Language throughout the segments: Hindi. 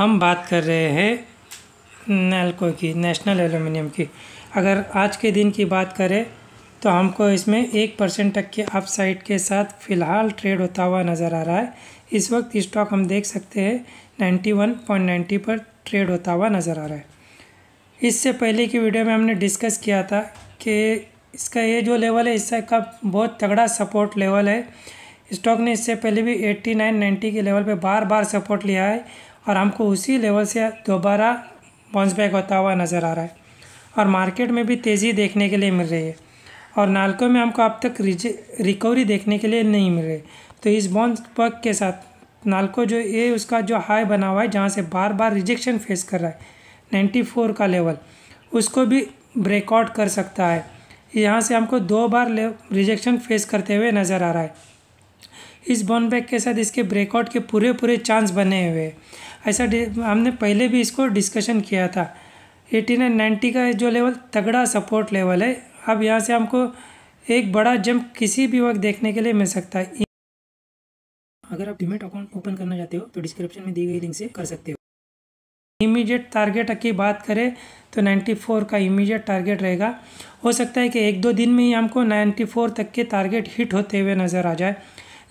हम बात कर रहे हैं नैलको की नेशनल एलुमिनियम की अगर आज के दिन की बात करें तो हमको इसमें एक परसेंट तक के अपसाइड के साथ फ़िलहाल ट्रेड होता हुआ नज़र आ रहा है इस वक्त स्टॉक हम देख सकते हैं नाइन्टी वन पॉइंट नाइन्टी पर ट्रेड होता हुआ नज़र आ रहा है इससे पहले की वीडियो में हमने डिस्कस किया था कि इसका ये जो लेवल है इसका बहुत तगड़ा सपोर्ट लेवल है स्टॉक ने इससे पहले भी 89, 90 के लेवल पे बार बार सपोर्ट लिया है और हमको उसी लेवल से दोबारा बाउंस बैक होता हुआ नज़र आ रहा है और मार्केट में भी तेज़ी देखने के लिए मिल रही है और नालकों में हमको अब तक रिकवरी देखने के लिए नहीं मिल रही तो इस बाउंस बैक के साथ नालको जो ये उसका जो हाई बना हुआ है जहाँ से बार बार रिजेक्शन फेस कर रहा है नाइन्टी फोर का लेवल उसको भी ब्रेकआउट कर सकता है यहाँ से हमको दो बार रिजेक्शन फेस करते हुए नज़र आ रहा है इस बॉन बैग के साथ इसके ब्रेकआउट के पूरे पूरे चांस बने हुए ऐसा हमने पहले भी इसको डिस्कशन किया था एटी नाइन नाइन्टी का जो लेवल तगड़ा सपोर्ट लेवल है अब यहाँ से हमको एक बड़ा जंप किसी भी वक्त देखने के लिए मिल सकता है अगर आप डिमेट अकाउंट ओपन करना चाहते हो तो डिस्क्रिप्शन में दी गई लिंक से कर सकते हो इमीडिएट टारगेट की बात करें तो 94 का इमीडिएट टारगेट रहेगा हो सकता है कि एक दो दिन में ही हमको 94 तक के टारगेट हिट होते हुए नज़र आ जाए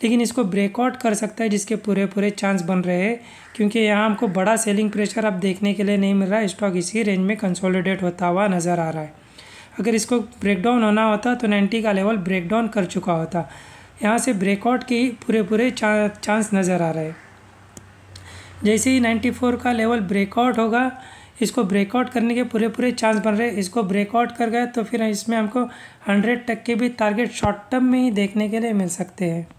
लेकिन इसको ब्रेकआउट कर सकता है जिसके पूरे पूरे चांस बन रहे हैं क्योंकि यहाँ हमको बड़ा सेलिंग प्रेशर अब देखने के लिए नहीं मिल रहा स्टॉक इसी रेंज में कंसोलिडेट होता हुआ नज़र आ रहा है अगर इसको ब्रेकडाउन होना होता तो नाइन्टी का लेवल ब्रेकडाउन कर चुका होता यहाँ से ब्रेकआउट के पूरे पूरे चा, चांस नज़र आ रहे हैं जैसे ही 94 का लेवल ब्रेकआउट होगा इसको ब्रेकआउट करने के पूरे पूरे चांस बन रहे हैं इसको ब्रेकआउट कर गए तो फिर इसमें हमको 100 तक के भी टारगेट शॉर्ट टर्म में ही देखने के लिए मिल सकते हैं